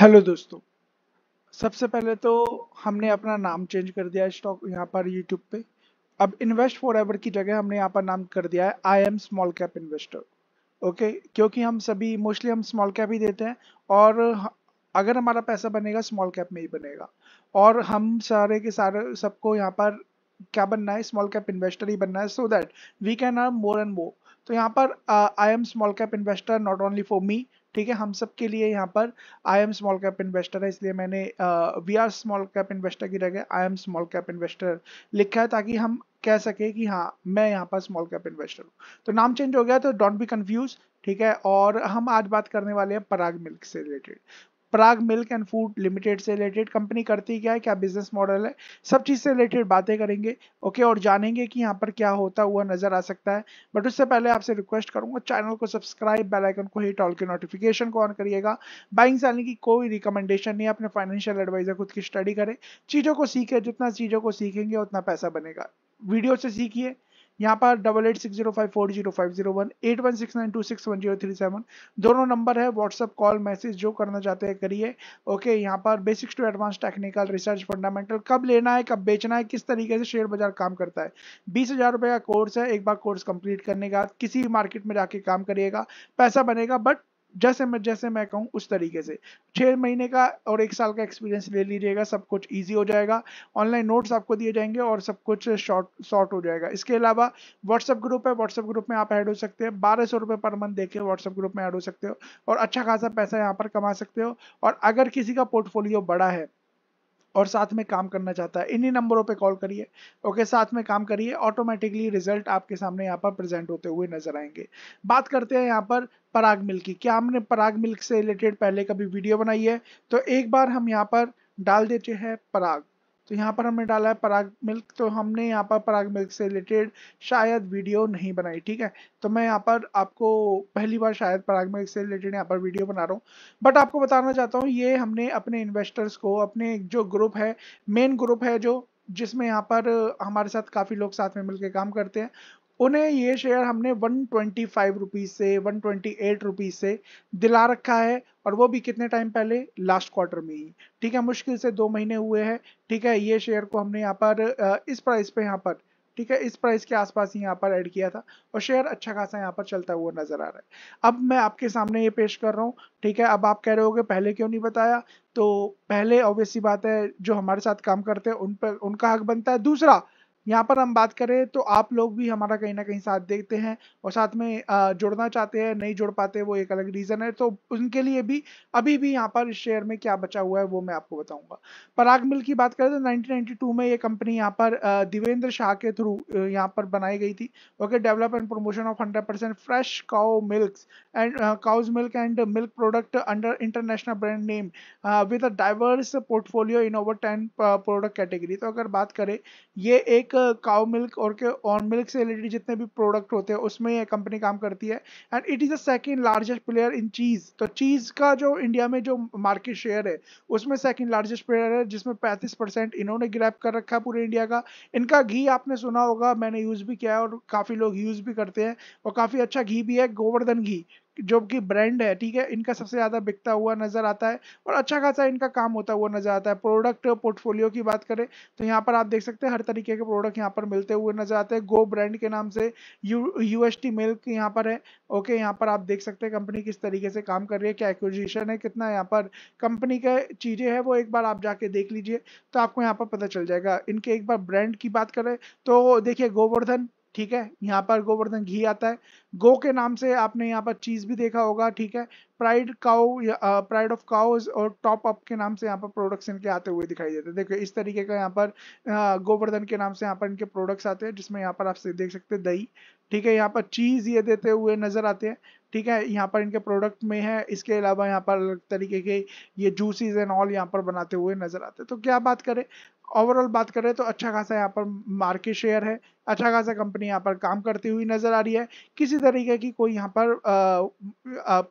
hello दोस्तों सबसे पहले तो हमने अपना नाम चेंज कर दिया है स्टॉक यहाँ पर यूट्यूब पे अब इन्वेस्ट फॉर एवर की जगह हमने यहाँ पर नाम कर दिया है I am small cap investor okay क्योंकि हम सभी मोस्टली हम स्मॉल कैप ही देते हैं और अगर हमारा पैसा बनेगा स्मॉल कैप में ही बनेगा और हम सारे के सारे सबको यहाँ पर क्या बनना है स्मॉल कैप इन्वेस्टर ही बनना है so that we can are more and more तो यहाँ पर I am small cap investor not only for me ठीक है हम सब के लिए यहाँ पर I am small cap investor है इसलिए मैंने we are small cap investor की जगह I am small cap investor लिखा है ताकि हम कह सके कि हाँ मैं यहाँ पर स्मॉल कैप इन्वेस्टर हूँ तो नाम चेंज हो गया तो डोंट बी कंफ्यूज ठीक है और हम आज बात करने वाले हैं पराग मिल्क से related Parag milk and food limited से रिलेटेड कंपनी करती क्या है क्या बिजनेस मॉडल है सब चीज़ से रिलेटेड बातें करेंगे ओके और जानेंगे कि यहाँ पर क्या होता हुआ नजर आ सकता है बट उससे पहले आपसे रिक्वेस्ट करूंगा चैनल को सब्सक्राइब बेल आइकन को हिट ऑल के नोटिफिकेशन को ऑन करिएगा बाइंग सेलिंग की कोई रिकमेंडेशन नहीं अपने फाइनेंशियल एडवाइजर खुद की स्टडी करें चीज़ों को सीखे जितना चीज़ों को सीखेंगे उतना पैसा बनेगा वीडियो से सीखिए यहाँ पर double eight six zero five four zero five zero one eight one six nine two six one zero three seven दोनों नंबर है व्हाट्सअप कॉल मैसेज जो करना चाहते हैं करिए ओके यहाँ पर basics to advance technical research fundamental कब लेना है कब बेचना है किस तरीके से शेयर बाजार काम करता है बीस हजार रुपये का कोर्स है एक बार कोर्स कंप्लीट करने का किसी भी मार्केट में जाके काम करिएगा पैसा बनेगा बट जैसे मैं जैसे मैं कहूँ उस तरीके से छः महीने का और एक साल का एक्सपीरियंस ले लीजिएगा सब कुछ इजी हो जाएगा ऑनलाइन नोट्स आपको दिए जाएंगे और सब कुछ शॉर्ट शॉर्ट हो जाएगा इसके अलावा व्हाट्सअप ग्रुप है व्हाट्सअप ग्रुप में आप ऐड हो सकते हैं बारह सौ रुपये पर मंथ देखे व्हाट्सअप ग्रुप में ऐड हो सकते हो और अच्छा खासा पैसा यहाँ पर कमा सकते हो और अगर किसी का पोर्टफोलियो बड़ा है और साथ में काम करना चाहता है इन्हीं नंबरों पे कॉल करिए ओके साथ में काम करिए ऑटोमेटिकली रिजल्ट आपके सामने यहाँ पर प्रेजेंट होते हुए नजर आएंगे बात करते हैं यहाँ पर पराग मिल्क की क्या हमने पराग मिल्क से रिलेटेड पहले कभी वीडियो बनाई है तो एक बार हम यहाँ पर डाल देते हैं पराग तो यहाँ पर हमने डाला है पराग मिल्क तो हमने यहाँ पर पराग मिल्क से रिलेटेड शायद वीडियो नहीं बनाई ठीक है तो मैं यहाँ पर आपको पहली बार शायद पराग मिल्क से रिलेटेड यहाँ पर वीडियो बना रहा हूँ बट आपको बताना चाहता हूँ ये हमने अपने इन्वेस्टर्स को अपने जो ग्रुप है मेन ग्रुप है जो जिसमें यहाँ पर हमारे साथ काफ़ी लोग साथ में मिलकर काम करते हैं उन्हें ये शेयर हमने वन ट्वेंटी फाइव रुपीज से वन ट्वेंटी एट रुपीज से दिला रखा है और वो भी कितने टाइम पहले लास्ट क्वार्टर में ही ठीक है मुश्किल से दो महीने हुए हैं ठीक है ये शेयर को हमने यहाँ पर इस प्राइस पे यहाँ पर ठीक है इस प्राइस के आसपास ही यहाँ पर ऐड किया था और शेयर अच्छा खासा यहाँ पर चलता हुआ नजर आ रहा है अब मैं आपके सामने ये पेश कर रहा हूँ ठीक है अब आप कह रहे हो पहले क्यों नहीं बताया तो पहले ऑब्वियसली बात है जो हमारे साथ काम करते हैं उन पर उनका हक बनता है दूसरा यहाँ पर हम बात करें तो आप लोग भी हमारा कहीं ना कहीं साथ देते हैं और साथ में जुड़ना चाहते हैं नहीं जुड़ पाते वो एक अलग रीज़न है तो उनके लिए भी अभी भी यहाँ पर इस शेयर में क्या बचा हुआ है वो मैं आपको बताऊंगा पराग मिल की बात करें तो 1992 में ये कंपनी यहाँ पर दिवेंद्र शाह के थ्रू यहाँ पर बनाई गई थी okay develop and promotion of hundred percent fresh cow milk and cow's milk and milk product under international brand name with a diverse portfolio in over ten product category तो अगर बात करें ये एक काउ मिल्क और के on milk से related जितने भी प्रोडक्ट होते हैं उसमें ये कंपनी काम करती है and it is the second largest player in cheese तो चीज़ का जो इंडिया में जो मार्केट शेयर है उसमें सेकेंड लार्जेस्ट प्लेयर है जिसमें पैंतीस परसेंट इन्होंने ग्रैप कर रखा है पूरे इंडिया का इनका घी आपने सुना होगा मैंने यूज़ भी किया है और काफ़ी लोग यूज़ भी करते हैं और काफ़ी अच्छा घी भी है गोवर्धन घी जो कि ब्रांड है ठीक है इनका सबसे ज़्यादा बिकता हुआ नज़र आता है और अच्छा खासा इनका काम होता हुआ नज़र आता है प्रोडक्ट पोर्टफोलियो की बात करें तो यहाँ पर आप देख सकते हैं हर तरीके के प्रोडक्ट यहाँ पर मिलते हुए नज़र आते हैं गो ब्रांड के नाम से यू यू मिल्क यहाँ पर है ओके यहाँ पर आप देख सकते हैं कंपनी किस तरीके से काम कर रही है क्या एक्विजिशन है कितना यहाँ पर कंपनी का चीज़ें है वो एक बार आप जाके देख लीजिए तो आपको यहाँ पर पता चल जाएगा इनके एक बार ब्रांड की बात करें तो देखिए गोवर्धन ठीक है यहाँ पर गोवर्धन घी आता है गो के नाम से आपने यहाँ पर चीज भी देखा होगा ठीक है Pride Cow Pride of Cows और टॉप अप के नाम से यहाँ पर प्रोडक्ट्स इनके आते हुए दिखाई देते हैं देखो इस तरीके का यहाँ पर गोवर्धन के नाम से यहाँ पर इनके प्रोडक्ट्स आते हैं जिसमें यहाँ पर आप देख सकते हैं दही ठीक है यहाँ पर चीज ये देते हुए नजर आते हैं ठीक है यहाँ पर इनके प्रोडक्ट में है इसके अलावा यहाँ पर अलग तरीके के ये जूसेज एंड ऑल यहाँ पर बनाते हुए नजर आते हैं तो क्या बात करें ओवरऑल बात करें तो अच्छा खासा यहाँ पर मार्केट शेयर है अच्छा खासा कंपनी यहाँ पर काम करती हुई नजर आ रही है किसी तरीके की कोई यहाँ पर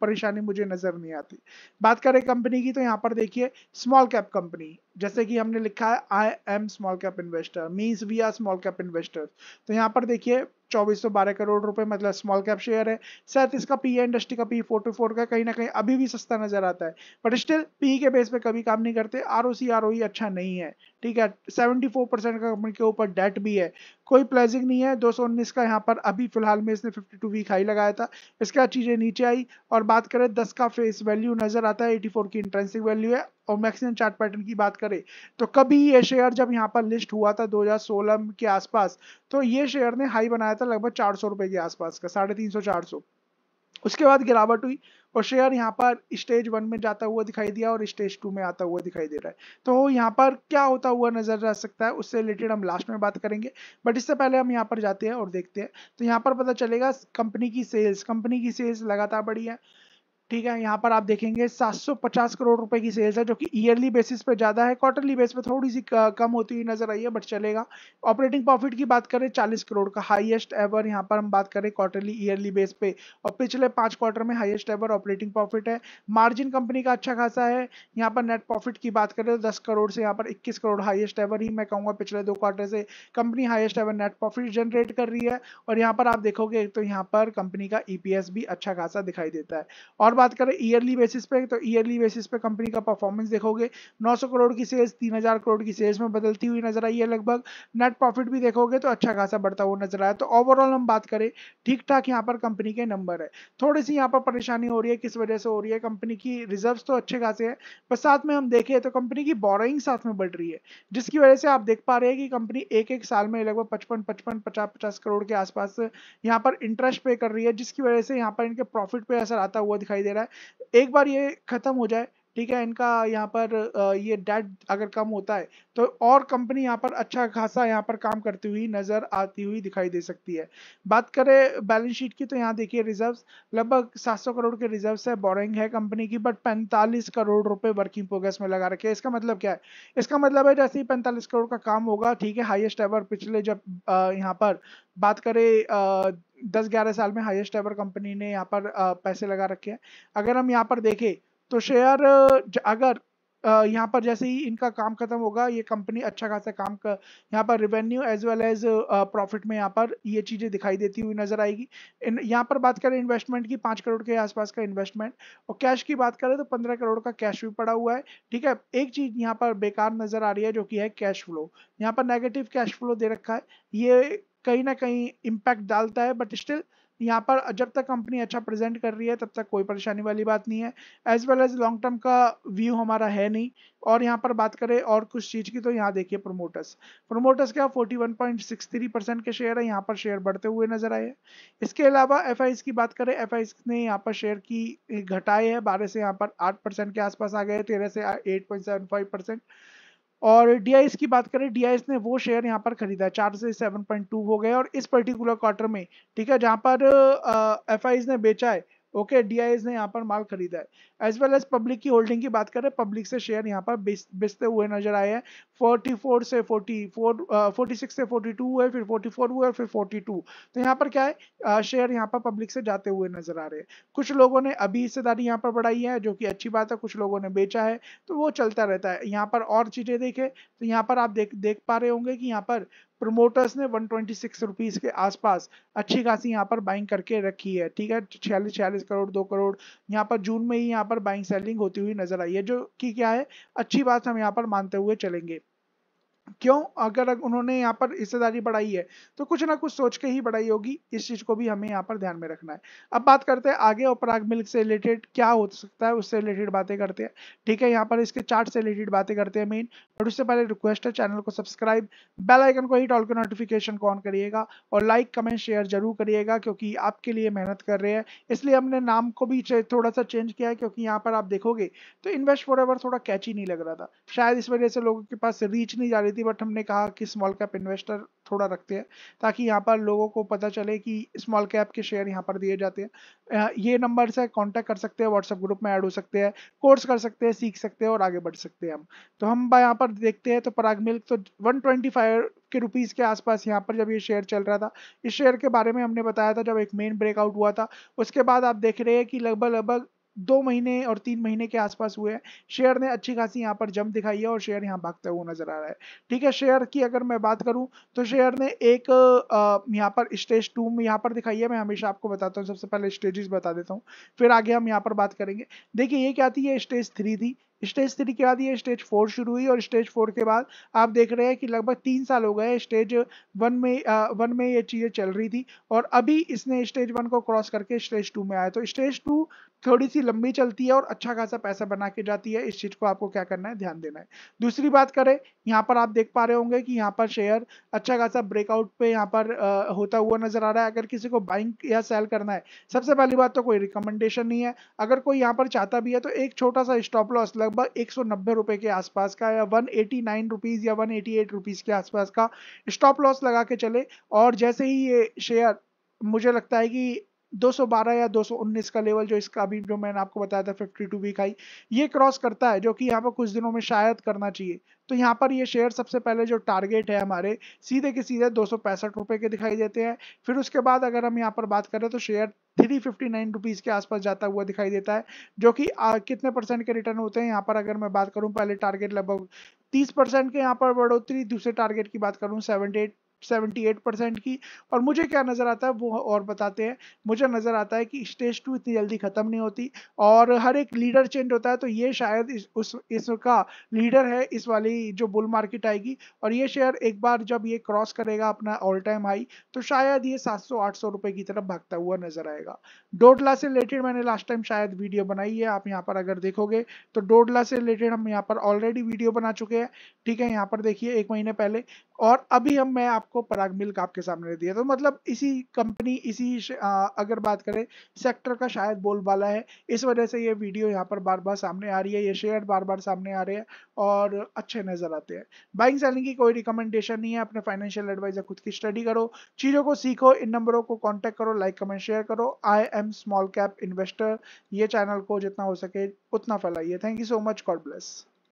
परेशानी मुझे नजर नहीं आती बात करें कंपनी की तो यहाँ पर देखिए स्मॉल कैप कंपनी जैसे कि हमने लिखा है I am small cap investor means we are small cap investor तो यहाँ पर देखिए 2412 करोड़ रुपए मतलब स्मॉल कैप शेयर है साथ इसका पी इंडस्ट्री का पी फोर टू फोर का कहीं ना कहीं अभी भी सस्ता नजर आता है बट स्टिल पी के बेस पे कभी काम नहीं करते R O C R O अच्छा नहीं है ठीक है सेवेंटी फोर परसेंट का कंपनी के ऊपर डेट भी है कोई प्लेजिंग नहीं है दो का यहाँ पर अभी फिलहाल में इसने 52 वीक हाई लगाया था इसके बाद चीज़ें नीचे आई और बात करें 10 का फेस वैल्यू नज़र आता है 84 की इंट्रेंसिक वैल्यू है और मैक्सिमम चार्ट पैटर्न की बात करें तो कभी ये शेयर जब यहाँ पर लिस्ट हुआ था 2016 के आसपास तो ये शेयर ने हाई बनाया था लगभग चार सौ के आसपास का साढ़े तीन सौ उसके बाद गिरावट हुई और शेयर यहाँ पर स्टेज वन में जाता हुआ दिखाई दिया और स्टेज टू में आता हुआ दिखाई दे रहा है तो यहाँ पर क्या होता हुआ नजर आ सकता है उससे रिलेटेड हम लास्ट में बात करेंगे बट इससे पहले हम यहाँ पर जाते हैं और देखते हैं तो यहाँ पर पता चलेगा कंपनी की सेल्स कंपनी की सेल्स लगातार बढ़ी है ठीक है यहाँ पर आप देखेंगे 750 करोड़ रुपए की सेल्स है जो कि ईयरली बेसिस पे ज़्यादा है क्वार्टरली बेस पे थोड़ी सी कम होती हुई नजर आई है बट चलेगा ऑपरेटिंग प्रॉफिट की बात करें 40 करोड़ का हाईएस्ट एवर यहाँ पर हम बात करें क्वार्टरली ईयरली बेस पे और पिछले पाँच क्वार्टर में हाईएस्ट एवर ऑपरेटिंग प्रॉफिट है मार्जिन कंपनी का अच्छा खासा है यहाँ पर नेट प्रॉफिट की बात करें तो दस करोड़ से यहाँ पर इक्कीस करोड़ हाइएस्ट एवर ही मैं कहूँगा पिछले दो क्वार्टर से company highest ever net profit generate कर रही है और यहाँ पर आप देखोगे तो यहाँ पर कंपनी का ई e भी अच्छा खासा दिखाई देता है और बात करें ईयरली बेसिस पे तो ईयरली बेसिस पे कंपनी का परफॉर्मेंस देखोगे 900 करोड़ की सेल्स 3000 करोड़ की सेल्स में बदलती हुई नजर आई है लगभग नेट प्रॉफिट भी देखोगे तो अच्छा खासा बढ़ता हुआ नजर आया तो ओवरऑल हम बात करें ठीक ठाक यहाँ पर कंपनी के नंबर है थोड़ी सी यहाँ पर परेशानी हो रही है किस वजह से हो रही है कंपनी की रिजर्व तो अच्छे खासे है पर साथ में हम देखें तो कंपनी की बोरोइंग साथ में बढ़ रही है जिसकी वजह से आप देख पा रहे हैं कि कंपनी एक एक साल में लगभग पचपन पचपन पचास पचास करोड़ के आसपास यहाँ पर इंटरेस्ट पे कर रही है जिसकी वजह से यहाँ पर इनके प्रॉफिट पे असर आता हुआ दिखाई दे दे रहा है एक बार ये खत्म हो जाए ठीक है इनका यहाँ पर ये डेट अगर कम होता है तो और कंपनी यहाँ पर अच्छा खासा यहाँ पर काम करती हुई नज़र आती हुई दिखाई दे सकती है बात करें बैलेंस शीट की तो यहाँ देखिए रिजर्व्स लगभग 700 करोड़ के रिजर्व्स है बोरिंग है कंपनी की बट 45 करोड़ रुपए वर्किंग प्रोग्रेस में लगा रखे इसका मतलब क्या है इसका मतलब है जैसे ही पैंतालीस करोड़ का काम होगा ठीक है हाइएस्ट एवर पिछले जब यहाँ पर बात करें दस ग्यारह साल में हाइएस्ट एवर कंपनी ने यहाँ पर पैसे लगा रखे हैं अगर हम यहाँ पर देखें तो शेयर अगर यहाँ पर जैसे ही इनका काम खत्म होगा ये कंपनी अच्छा खासा काम कर यहाँ पर revenue as well as profit में यहाँ पर ये चीज़ें दिखाई देती हुई नजर आएगी इन यहाँ पर बात करें इन्वेस्टमेंट की पाँच करोड़ के आसपास का इन्वेस्टमेंट और कैश की बात करें तो पंद्रह करोड़ का कैश भी पड़ा हुआ है ठीक है एक चीज़ यहाँ पर बेकार नज़र आ रही है जो कि है कैश फ्लो यहाँ पर नेगेटिव कैश फ्लो दे रखा है ये कहीं ना कहीं इम्पैक्ट डालता है बट स्टिल यहाँ पर जब तक कंपनी अच्छा प्रेजेंट कर रही है तब तक कोई परेशानी वाली बात नहीं है as well as long term का व्यू हमारा है नहीं और यहाँ पर बात करें और कुछ चीज़ की तो यहाँ देखिए प्रोमोटर्स प्रोमोटर्स क्या 41.63 परसेंट के शेयर है यहाँ पर शेयर बढ़ते हुए नजर आए इसके अलावा एफ की बात करें एफ ने यहाँ पर शेयर की घटाई है बारह से यहाँ पर आठ परसेंट के आसपास आ गए तेरह से eight point seven five percent और डी की बात करें डी ने वो शेयर यहाँ पर खरीदा है चार से सेवन पॉइंट टू हो गए और इस पर्टिकुलर क्वार्टर में ठीक है जहाँ पर एफ ने बेचा है ओके डी ने यहाँ पर माल खरीदा है एज वेल एज पब्लिक की होल्डिंग की बात करें पब्लिक से शेयर यहाँ पर बेचते हुए नजर आए हैं 44 से 44 46 से 42 हुए फिर 44 हुए फिर 42 तो यहाँ पर क्या है शेयर यहाँ पर पब्लिक से जाते हुए नजर आ रहे हैं कुछ लोगों ने अभी हिस्सेदारी यहाँ पर बढ़ाई है जो कि अच्छी बात है कुछ लोगों ने बेचा है तो वो चलता रहता है यहाँ पर और चीज़ें देखे तो यहाँ पर आप देख देख पा रहे होंगे कि यहाँ पर प्रोमोटर्स ने 126 रुपीस के आसपास अच्छी खासी यहाँ पर बाइंग करके रखी है ठीक है छियालीस छियालीस करोड़ दो करोड़ यहाँ पर जून में ही यहाँ पर बाइंग सेलिंग होती हुई नजर आई है जो कि क्या है अच्छी बात हम यहाँ पर मानते हुए चलेंगे क्यों अगर उन्होंने यहाँ पर हिस्सेदारी बढ़ाई है तो कुछ ना कुछ सोच के ही बढ़ाई होगी इस चीज को भी हमें यहाँ पर ध्यान में रखना है अब बात करते हैं आगे और पराग मिल्क से रिलेटेड क्या हो सकता है उससे रिलेटेड बातें करते हैं ठीक है यहाँ पर इसके चार्ट से रिलेटेड बातें करते हैं मेन और उससे पहले रिक्वेस्ट है चैनल को सब्सक्राइब बेलाइकन को ही टॉल के नोटिफिकेशन को ऑन करिएगा और लाइक कमेंट शेयर जरूर करिएगा क्योंकि आपके लिए मेहनत कर रहे हैं इसलिए हमने नाम को भी थोड़ा सा चेंज किया है क्योंकि यहाँ पर आप देखोगे तो इन्वेस्ट फॉर थोड़ा कैची नहीं लग रहा था शायद इस वजह से लोगों के पास रीच नहीं जा रही रही थी बट हमने कहा कि स्मॉल कैप इन्वेस्टर थोड़ा रखते हैं ताकि यहाँ पर लोगों को पता चले कि स्मॉल कैप के शेयर यहाँ पर दिए जाते हैं ये नंबर से कांटेक्ट कर सकते हैं व्हाट्सएप ग्रुप में ऐड हो सकते हैं कोर्स कर सकते हैं सीख सकते हैं और आगे बढ़ सकते हैं हम तो हम यहाँ पर देखते हैं तो पराग मिल्क तो वन के रुपीज़ के आसपास यहाँ पर जब ये शेयर चल रहा था इस शेयर के बारे में हमने बताया था जब एक मेन ब्रेकआउट हुआ था उसके बाद आप देख रहे हैं कि लगभग लगभग दो महीने और तीन महीने के आसपास हुए हैं शेयर ने अच्छी खासी यहाँ पर जम दिखाई है और शेयर यहाँ भागते हुए नजर आ रहा है ठीक है शेयर की अगर मैं बात करूँ तो शेयर ने एक यहाँ पर स्टेज टू में यहाँ पर दिखाई है मैं हमेशा आपको बताता हूँ सबसे पहले स्टेजेस बता देता हूँ फिर आगे हम यहाँ पर बात करेंगे देखिए ये क्या थी ये स्टेज थ्री थी स्टेज थ्री के बाद ये स्टेज फोर शुरू हुई और स्टेज फोर के बाद आप देख रहे हैं कि लगभग तीन साल हो गए स्टेज वन में आ, वन में ये चीज़ें चल रही थी और अभी इसने स्टेज वन को क्रॉस करके स्टेज टू में आया तो स्टेज टू थोड़ी सी लंबी चलती है और अच्छा खासा पैसा बना के जाती है इस चीज को आपको क्या करना है ध्यान देना है दूसरी बात करें यहाँ पर आप देख पा रहे होंगे कि यहाँ पर शेयर अच्छा खासा ब्रेकआउट पे यहाँ पर आ, होता हुआ नजर आ रहा है अगर किसी को बाइंग या सेल करना है सबसे पहली बात तो कोई रिकमेंडेशन नहीं है अगर कोई यहाँ पर चाहता भी है तो एक छोटा सा स्टॉप लॉस लगभग एक रुपए के आसपास का या वन रुपीस या वन रुपीस के आसपास का स्टॉप लॉस लगा के चले और जैसे ही ये शेयर मुझे लगता है कि 212 या 219 का लेवल जो इसका अभी जो मैंने आपको बताया था 52 वीक हाई ये क्रॉस करता है जो कि यहाँ पर कुछ दिनों में शायद करना चाहिए तो यहाँ पर ये शेयर सबसे पहले जो टारगेट है हमारे सीधे के सीधे दो सौ के दिखाई देते हैं फिर उसके बाद अगर हम यहाँ पर बात करें तो share three fifty nine rupees के आसपास जाता हुआ दिखाई देता है जो कि आ, कितने परसेंट के रिटर्न होते हैं यहाँ पर अगर मैं बात करूँ पहले टारगेट लगभग तीस परसेंट के यहाँ पर बढ़ोतरी दूसरे टारगेट की बात करूँ सेवेंटी एट 78 परसेंट की और मुझे क्या नज़र आता है वो और बताते हैं मुझे नज़र आता है कि स्टेज टू इतनी जल्दी ख़त्म नहीं होती और हर एक लीडर चेंज होता है तो ये शायद इस उस इसका लीडर है इस वाली जो बुल मार्केट आएगी और ये शेयर एक बार जब ये क्रॉस करेगा अपना ऑल टाइम हाई तो शायद ये आठ सौ रुपये की तरफ भागता हुआ नज़र आएगा डोडला से रिलेटेड मैंने लास्ट टाइम शायद वीडियो बनाई है आप यहाँ पर अगर देखोगे तो डोडला से रिलेटेड हम यहाँ पर ऑलरेडी वीडियो बना चुके हैं ठीक है यहाँ पर देखिए एक महीने पहले और अभी हम मैं आप आपको पराग मिल्क आपके सामने दिया तो मतलब इसी कंपनी इसी अगर बात करें सेक्टर का शायद बोलबाला है इस वजह से ये वीडियो यहाँ पर बार बार सामने आ रही है ये शेयर बार बार सामने आ रहे हैं और अच्छे नजर आते हैं बाइंग सेलिंग की कोई रिकमेंडेशन नहीं है अपने फाइनेंशियल एडवाइजर खुद की स्टडी करो चीज़ों को सीखो इन नंबरों को कॉन्टेक्ट करो लाइक कमेंट शेयर करो I am small cap investor ये चैनल को जितना हो सके उतना फैलाइए thank you so much God bless